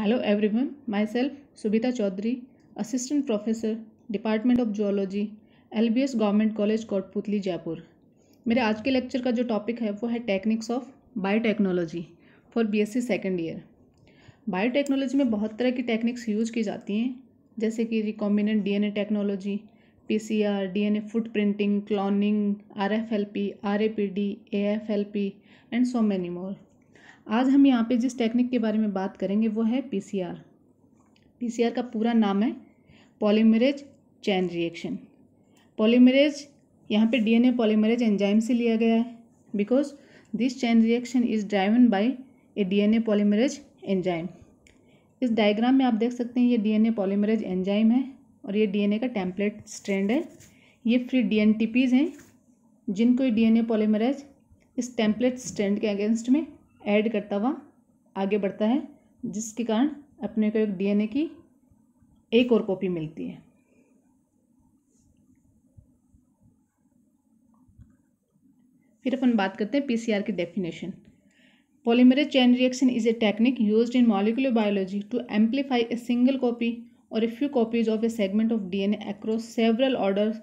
Hello everyone myself Subita Chaudhary assistant professor department of zoology L B S government college Kotputli Jaipur मेरे आज के lecture का जो टॉपिक है वो है techniques of biotechnology for B S C second year biotechnology में बहुत तरह की टेक्निक्स यूज की जाती हैं जैसे कि recombinant D N A technology P C R D N A footprinting cloning R F L P R A P D F L P and so many more आज हम यहाँ पे जिस टेक्निक के बारे में बात करेंगे वो है पीसीआर पीसीआर का पूरा नाम है पॉलीमरेज चैन रिएक्शन पॉलीमरेज यहाँ पे डीएनए पॉलीमरेज एंजाइम से लिया गया है because this chain reaction is driven by a DNA polymerase enzyme इस डायग्राम में आप देख सकते हैं ये डी पॉलीमरेज एंजाइम है और ये डी का टेम्पलेट स्ट्रेंड है ये फ्री डी हैं जिनको ये डी पॉलीमरेज इस टेम्पलेट स्टैंड के अगेंस्ट में ऐड करता हुआ आगे बढ़ता है जिसके कारण अपने को एक डीएनए की एक और कॉपी मिलती है फिर अपन बात करते हैं पीसीआर की definition polymerase chain reaction is a technique use in molecular biology to amplify a single copy or a few copies of a segment of DNA across several orders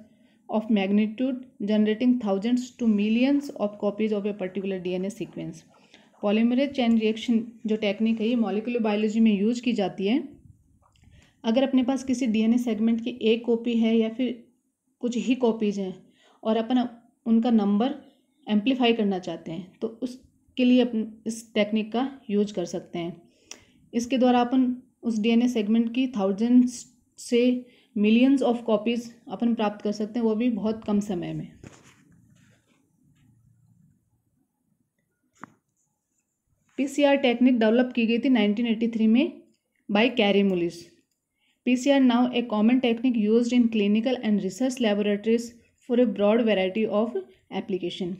of magnitude generating thousands to millions of copies of a particular DNA sequence polymerase chain reaction जो technique है ये molecular biology में use की जाती है अगर अपने पास किसी डीएनए सेगमेंट की एक कॉपी है या फिर कुछ ही कॉपीज हैं और अपन उनका नंबर एम्पलीफाई करना चाहते हैं तो उसके लिए अपन इस टेक्निक का यूज कर सकते हैं इसके द्वारा अपन उस डीएनए सेगमेंट की थाउजेंड्स से मिलियंस ऑफ कॉपीज़ अपन प्राप्त कर सकते हैं वो भी बहुत कम समय में पीसीआर टेक्निक डेवलप की गई थी 1983 में by Kary Mullis PCR now a common technique used in clinical and research laboratories for a broad variety of application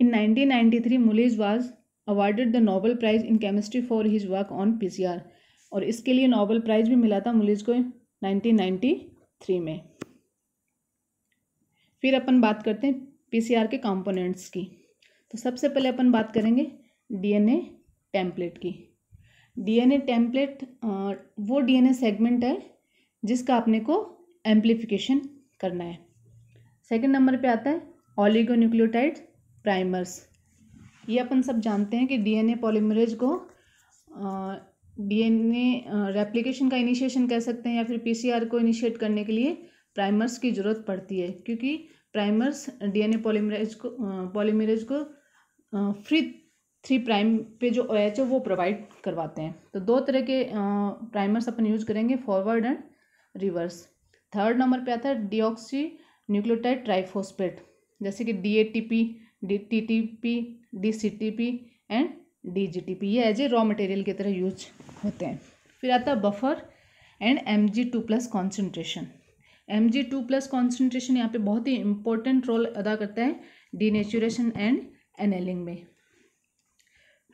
in 1993 Mullis was awarded the Nobel prize in chemistry for his work on P और इसके लिए Nobel prize भी मिला था मुलिस को 1993 में फिर अपन बात करते हैं पीसीआर के कंपोनेंट्स की तो सबसे पहले अपन बात करेंगे डीएनए टेम्पलेट की डीएनए टेम्पलेट वो डीएनए सेगमेंट है जिसका अपने को एम्प्लीफिकेशन करना है सेकंड नंबर पे आता है ऑलिगोन्यूक्लियोटाइड प्राइमर्स ये अपन सब जानते हैं कि डीएनए पॉलीमरेज को डीएनए रेप्लिकेशन का इनिशिएशन कह सकते हैं या फिर पीसीआर को इनिशिएट करने के लिए प्राइमर्स की ज़रूरत पड़ती है क्योंकि प्राइमर्स डीएनए पॉलीमरेज को पॉलीमरेज को फ्री थ्री प्राइम पे जो ओ एच है वो प्रोवाइड करवाते हैं तो दो तरह के प्राइमर्स अपन यूज करेंगे forward and reverse third number पे आता है डीऑक्सी न्यूक्लियोटाइड ट्राइफोस्पेट जैसे कि D A T P D T T P D C T P and D G T P ये एज ए रॉ मटेरियल की तरह यूज होते हैं फिर आता है buffer and M G two plus concentration M G two plus concentration यहाँ पे बहुत ही इंपॉर्टेंट रोल अदा करता है डी नेचुरेशन एंड एनेलिंग में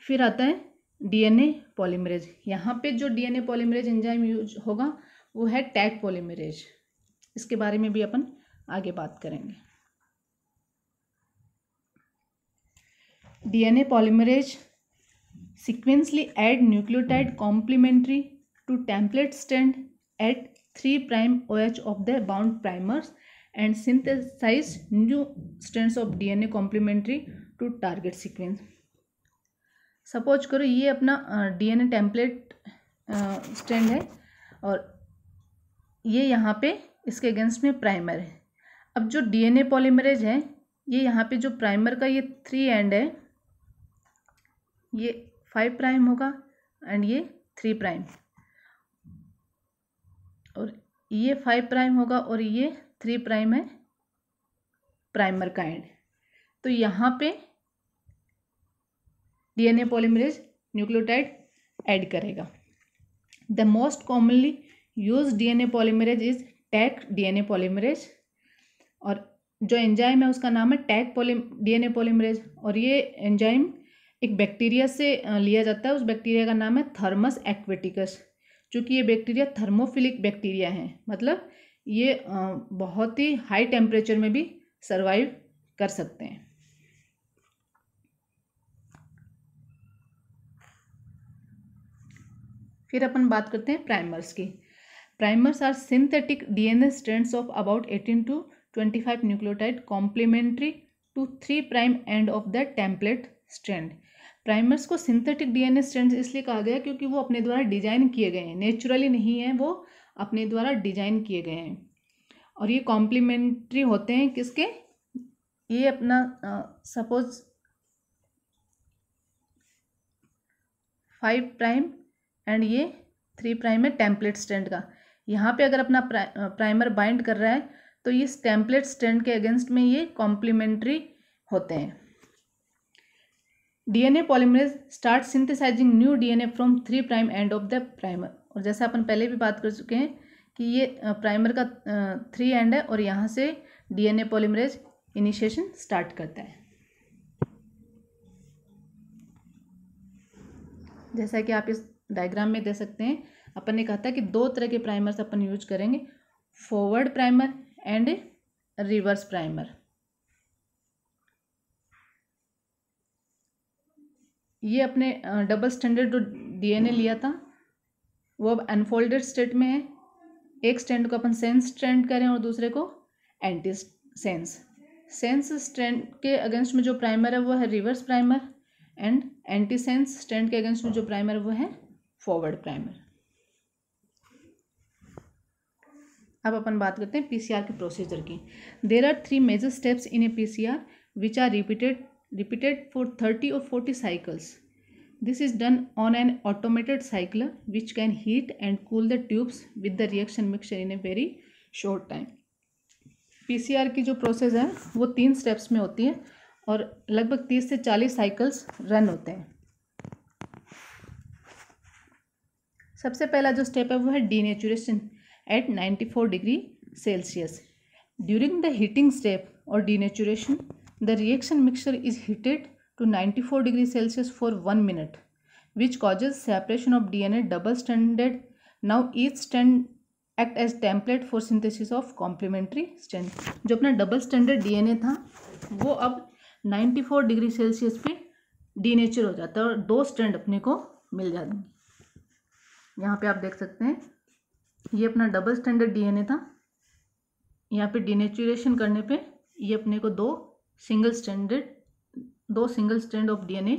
फिर आता है डीएनए पॉलीमरेज यहाँ पे जो डीएनए पॉलीमरेज एंजाइम यूज होगा वो है टैग पॉलीमरेज इसके बारे में भी अपन आगे बात करेंगे DNA polymerase sequentially add nucleotide complementary to template strand at three prime O H of the bound primers new strand of D N A complementary to target sequence suppose करो ये अपना डीएनए टेम्पलेट स्टैंड है और ये यहाँ पे इसके against में प्राइमर है अब जो डीएनए पॉलीमरेज है ये यहाँ पे जो प्राइमर का ये थ्री एंड है ये फाइव प्राइम होगा एंड ये थ्री प्राइम और ये फाइव प्राइम होगा और ये थ्री प्राइम है प्राइमर का एंड तो यहाँ पे डीएनए पॉलीमरेज न्यूक्लियोटाइड ऐड करेगा the most commonly use DNA polymerase is Taq DNA polymerase और जो एंजाइम है उसका नाम है टैग पोली डीएनए पॉलीमरेज और ये एंजाइम एक बैक्टीरिया से लिया जाता है उस बैक्टीरिया का नाम है थर्मस एक्वेटिकस चूँकि ये बैक्टीरिया थर्मोफिलिक बैक्टीरिया हैं मतलब ये बहुत ही हाई टेम्परेचर में भी सर्वाइव कर सकते हैं फिर अपन बात करते हैं प्राइमर्स की primers are synthetic DNA strands of about eighteen to twenty five nucleotide complementary to three prime end of the template strand primers को सिंथेटिक डीएनए स्ट्रैंड्स इसलिए कहा गया क्योंकि वो अपने द्वारा डिजाइन किए गए हैं नेचुरली नहीं है वो अपने द्वारा डिजाइन किए गए हैं और ये कॉम्प्लीमेंट्री होते हैं किसके ये अपना सपोज फाइव प्राइम एंड ये थ्री प्राइम है टेम्पलेट स्टैंड का यहाँ पे अगर अपना प्राइमर बाइंड कर रहा है तो इस टेम्पलेट स्टैंड के अगेंस्ट में ये कॉम्प्लीमेंट्री होते हैं DNA polymerase start synthesizing new DNA from three prime end of the primer और जैसा अपन पहले भी बात कर चुके हैं कि ये प्राइमर का थ्री एंड है और यहाँ से डीएनए पॉलीमरेज इनिशिएशन स्टार्ट करता है जैसा कि आप इस डायग्राम में दे सकते हैं अपन ने कहा था कि दो तरह के प्राइमर्स अपन यूज करेंगे forward primer and reverse primer ये अपने डबल स्टैंडर्ड जो डीएनए लिया था वो अब अनफोल्डेड स्टेट में है एक स्टैंड को अपन सेंस स्ट्रैंड करें और दूसरे को एंटी सेंस सेंस स्टैंड के अगेंस्ट में जो प्राइमर है वो है reverse primer and antisense strand के अगेंस्ट में जो प्राइमर वो है फॉरवर्ड प्राइमर अब अपन बात करते हैं पीसीआर के प्रोसीजर की there are three major steps in a PCR which are repeated repeated for thirty or forty cycles this is done on an automated cycle which can heat and cool the tubes with the reaction mixture in a very short time PCR की जो process है वो तीन steps में होती है और लगभग तीस से चालीस साइकिल्स रन होते हैं सबसे पहला जो स्टेप है वो है D at four degree Celsius during the heating step or denaturation the reaction mixture is heated to 94 degree Celsius for one minute which causes separation of DNA double stranded now each strand act as template for synthesis of complementary strand जो अपना double standard DNA था वो अब 94 degree Celsius पे D हो जाता है और दो स्टैंड अपने को मिल जाते हैं यहाँ पे आप देख सकते हैं ये अपना डबल स्टैंडर्ड डीएनए था यहाँ पे डिनेचुरेशन करने पे ये अपने को दो सिंगल स्टैंडर्ड दो सिंगल स्टैंड ऑफ डीएनए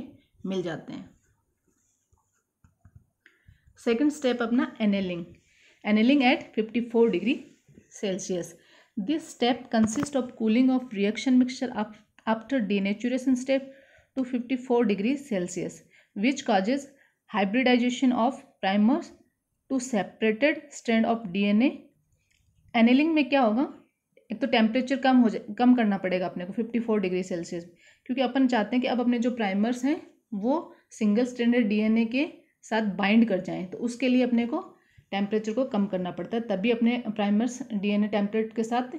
मिल जाते हैं सेकेंड स्टेप अपना annealing annealing at fifty four degree Celsius this step consist of cooling of reaction mixture after denaturation step to fifty degree Celsius which causes hybridization of primers to separated strand of DNA annealing में क्या होगा एक तो temperature कम हो जाए कम करना पड़ेगा अपने को फिफ्टी फोर डिग्री सेल्सियस क्योंकि अपन चाहते हैं कि अब अपने जो प्राइमर्स हैं वो सिंगल स्टैंडर्ड डीएनए के साथ बाइंड कर जाएं तो उसके लिए अपने को टेम्परेचर को कम करना पड़ता है तभी अपने प्राइमर्स डीएनए एन के साथ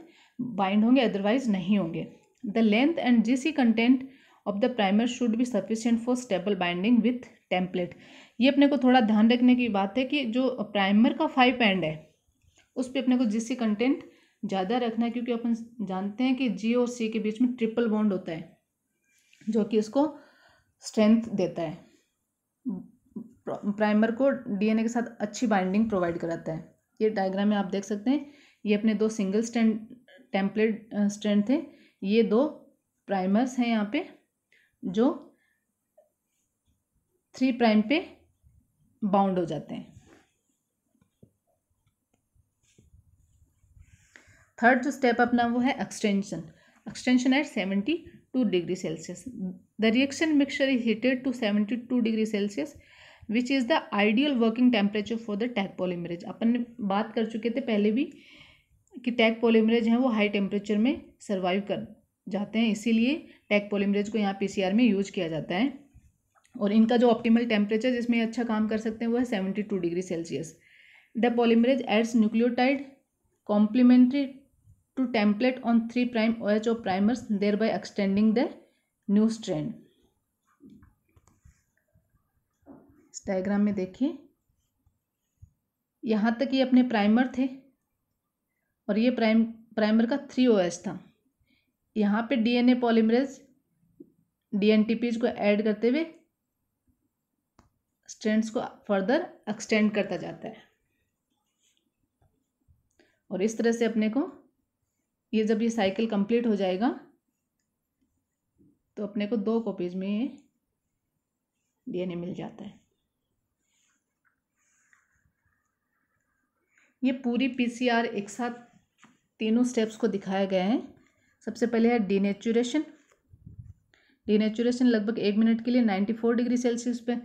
बाइंड होंगे अदरवाइज नहीं होंगे the length and G content of the primer should be sufficient for stable binding with template ये अपने को थोड़ा ध्यान रखने की बात है कि जो प्राइमर का फाइव एंड है उस पर अपने को जिससे कंटेंट ज़्यादा रखना है क्योंकि अपन जानते हैं कि जी और सी के बीच में ट्रिपल बॉन्ड होता है जो कि उसको स्ट्रेंथ देता है प्राइमर को डीएनए के साथ अच्छी बाइंडिंग प्रोवाइड कराता है ये डायग्राम में आप देख सकते हैं ये अपने दो सिंगल स्टैंड टेम्पलेट स्टैंड थे ये दो प्राइमर्स हैं यहाँ पे जो थ्री प्राइम पे बाउंड हो जाते हैं थर्ड जो स्टेप अपना वो है extension extension at seventy two degree Celsius the reaction mixture is heated to seventy two degree Celsius which is the ideal working temperature for the Taq polymerase अपन ने बात कर चुके थे पहले भी कि टैग पोलीमरेज हैं वो हाई टेम्परेचर में सर्वाइव कर जाते हैं इसीलिए टैग पोलीमरेज को यहाँ आर में यूज किया जाता है और इनका जो ऑप्टिमल टेम्परेचर जिसमें अच्छा काम कर सकते हैं वो है seventy two degree Celsius the polymerase adds nucleotide complementary to template on three prime O H of primers thereby extending the new strand इस डायग्राम में देखिए यहाँ तक ये अपने प्राइमर थे और ये प्राइम प्राइमर का थ्री ओ एच था यहाँ पे डीएनए पॉलीमरेज डीएनटीपीज को ऐड करते हुए स्ट्रेंथ्स को फर्दर एक्सटेंड करता जाता है और इस तरह से अपने को ये जब ये साइकिल कंप्लीट हो जाएगा तो अपने को दो कॉपीज में ये डीएनए मिल जाता है ये पूरी पीसीआर एक साथ तीनों स्टेप्स को दिखाया गया है सबसे पहले है डीनेचुरेशन डीनेचुरेशन लगभग एक मिनट के लिए नाइन्टी फोर डिग्री सेल्सियस पे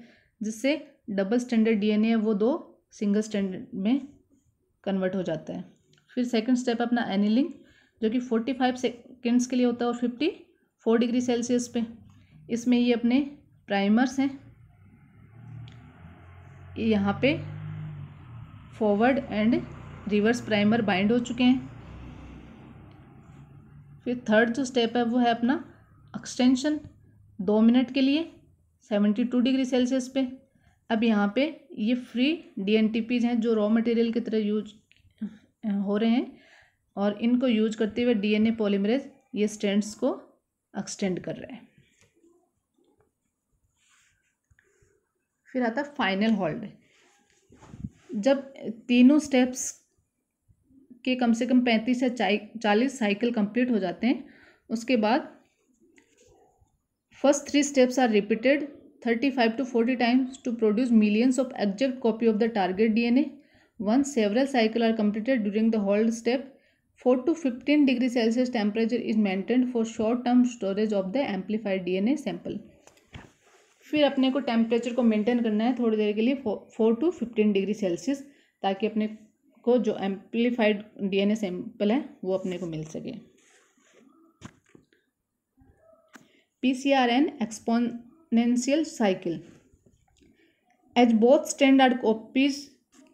जिससे डबल स्टैंडर्ड डीएनए है वो दो सिंगल स्टैंडर्ड में कन्वर्ट हो जाता है फिर सेकंड स्टेप अपना एनिलिंग जो कि फोर्टी फाइव सेकेंड्स के लिए होता है और फिफ्टी फोर डिग्री सेल्सियस पे इसमें ये अपने प्राइमर्स हैं यहाँ पे forward and reverse primer bind हो चुके हैं फिर थर्ड जो स्टेप है वो है अपना एक्सटेंशन दो मिनट के लिए सेवेंटी टू डिग्री सेल्सियस पे अब यहाँ पे ये फ्री डी हैं जो रॉ मटेरियल की तरह यूज हो रहे हैं और इनको यूज करते हुए डीएनए पॉलीमरेज ये स्टैंड्स को एक्सटेंड कर रहे हैं फिर आता फाइनल हॉल्ड जब तीनों स्टेप्स के कम से कम पैंतीस या चालीस साइकिल कंप्लीट हो जाते हैं उसके बाद First three steps are repeated 35 to 40 times to produce millions of exact copy of the target DNA. Once several cycles are completed during the whole step, 4 to 15 degree Celsius temperature is maintained for short term storage of the amplified DNA sample. फिर अपने को temperature को maintain करना है थोड़ी देर के लिए four to fifteen degree Celsius ताकि अपने को जो एम्पलीफाइड डीएनए सैंपल है वो अपने को मिल सके P C R an exponential cycle as both standard copies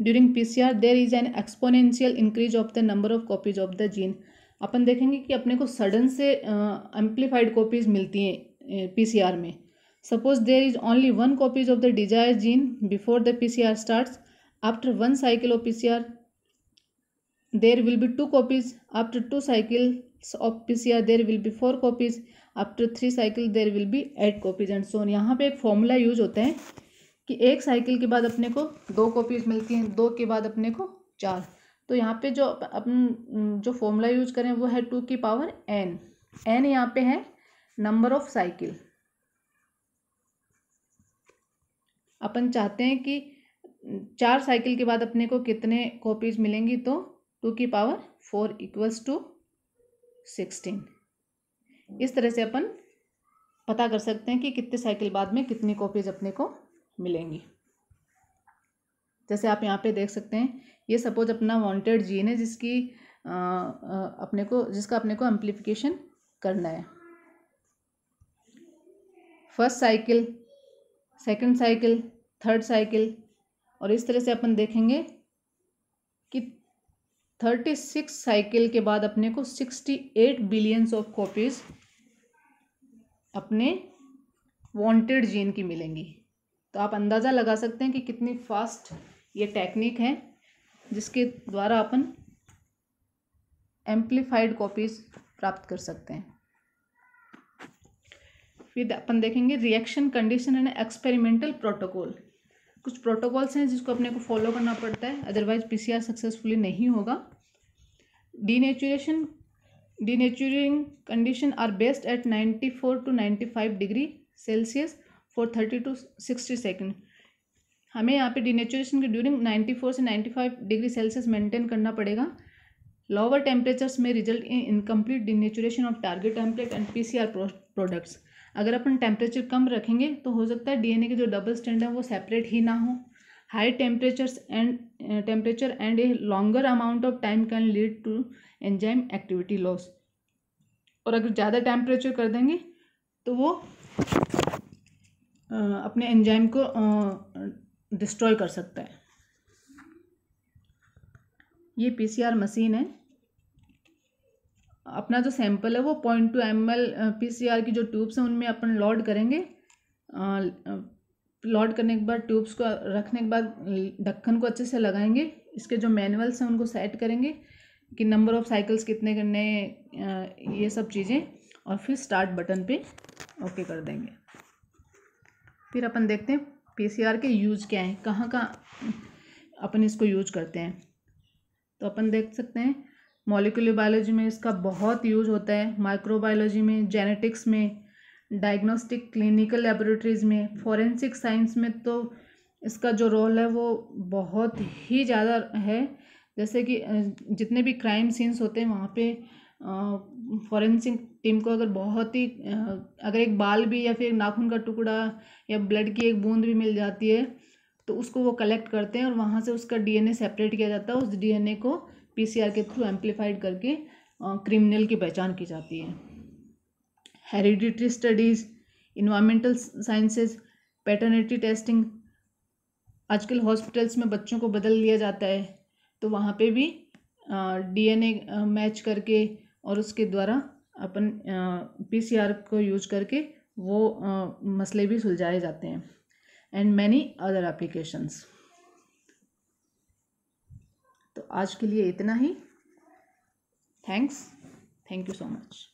during pcr there is an exponential increase of the number of copies of the gene अपन देखेंगे कि अपने को सडन से एम्पलीफाइड कॉपीज मिलती हैं आर में suppose there is only one copies of the desire gene before the P C R start after one cycle of P C R there will be two copies after two cycles of P C R there will be four copies after three cycle there will be eight copies and so on यहाँ पे एक formula use होता है कि एक cycle के बाद अपने को दो कॉपीज मिलती हैं दो के बाद अपने को चार तो यहाँ पे जो अपन जो फॉर्मूला यूज करें वो है टू की पावर एन एन यहाँ पे है नंबर ऑफ साइकिल अपन चाहते हैं कि चार साइकिल के बाद अपने को कितने कॉपीज मिलेंगी तो टू की power four equals to sixteen इस तरह से अपन पता कर सकते हैं कि कितने साइकिल बाद में कितनी कॉपीज अपने को मिलेंगी जैसे आप यहाँ पे देख सकते हैं ये सपोज अपना वांटेड जीन है जिसकी आ, आ, अपने को जिसका अपने को एम्प्लीफिकेशन करना है first cycle second cycle third cycle और इस तरह से अपन देखेंगे कि थर्टी सिक्स साइकिल के बाद अपने को sixty eight billions of copies अपने वांटेड जीन की मिलेंगी तो आप अंदाज़ा लगा सकते हैं कि कितनी फास्ट ये टेक्निक है जिसके द्वारा अपन एम्प्लीफाइड कॉपीज़ प्राप्त कर सकते हैं फिर अपन देखेंगे reaction condition and experimental protocol कुछ प्रोटोकॉल्स हैं जिसको अपने को फॉलो करना पड़ता है अदरवाइज पीसीआर सक्सेसफुली नहीं होगा denaturation denaturing condition are best at 94 to 95 degree Celsius for 30 to 60 second हमें यहाँ पे डिनेचुरेशन के ड्यूरिंग 94 से 95 डिग्री सेल्सियस मेंटेन करना पड़ेगा लोअर टेम्परेचर्स में result in incomplete denaturation of target template and PCR products अगर अपन टेम्परेचर कम रखेंगे तो हो सकता है डीएनए के जो डबल स्टैंड है वो सेपरेट ही ना हो high temperatures and uh, temperature and a longer amount of time can lead to enzyme activity loss और अगर ज़्यादा टेम्परेचर कर देंगे तो वो uh, अपने एंजाइम को डिस्ट्रॉय uh, कर सकता है ये पीसीआर मशीन है अपना जो सैंपल है वो point two M L P की जो ट्यूब्स हैं उनमें अपन लोड करेंगे लॉड करने के बाद ट्यूब्स को रखने के बाद ढक्कन को अच्छे से लगाएंगे इसके जो मैनुअल्स हैं उनको सेट करेंगे कि नंबर ऑफ़ साइकिल्स कितने करने ये सब चीज़ें और फिर स्टार्ट बटन पे ओके कर देंगे फिर अपन देखते हैं पीसीआर के यूज़ क्या हैं कहाँ कहाँ अपन इसको यूज करते हैं तो अपन देख सकते हैं मॉलिकुलर बायोलॉजी में इसका बहुत यूज होता है माइक्रोबायोलॉजी में जेनेटिक्स में डायग्नोस्टिक क्लिनिकल लेबोरेटरीज़ में फॉरेंसिक साइंस में तो इसका जो रोल है वो बहुत ही ज़्यादा है जैसे कि जितने भी क्राइम सीन्स होते हैं वहाँ पे फॉरेंसिक टीम को अगर बहुत ही अगर एक बाल भी या फिर नाखून का टुकड़ा या ब्लड की एक बूंद भी मिल जाती है तो उसको वो कलेक्ट करते हैं और वहाँ से उसका डीएनए सेपरेट किया जाता है उस डीएनए को पीसीआर के थ्रू एम्पलीफाइड करके क्रिमिनल की पहचान की जाती है hereditary studies environmental sciences paternity testing आजकल हॉस्पिटल्स में बच्चों को बदल लिया जाता है तो वहाँ पे भी डीएनए मैच करके और उसके द्वारा अपन पीसीआर को यूज करके वो आ, मसले भी सुलझाए जाते हैं एंड मैनी अदर एप्लीकेशंस तो आज के लिए इतना ही thanks thank you so much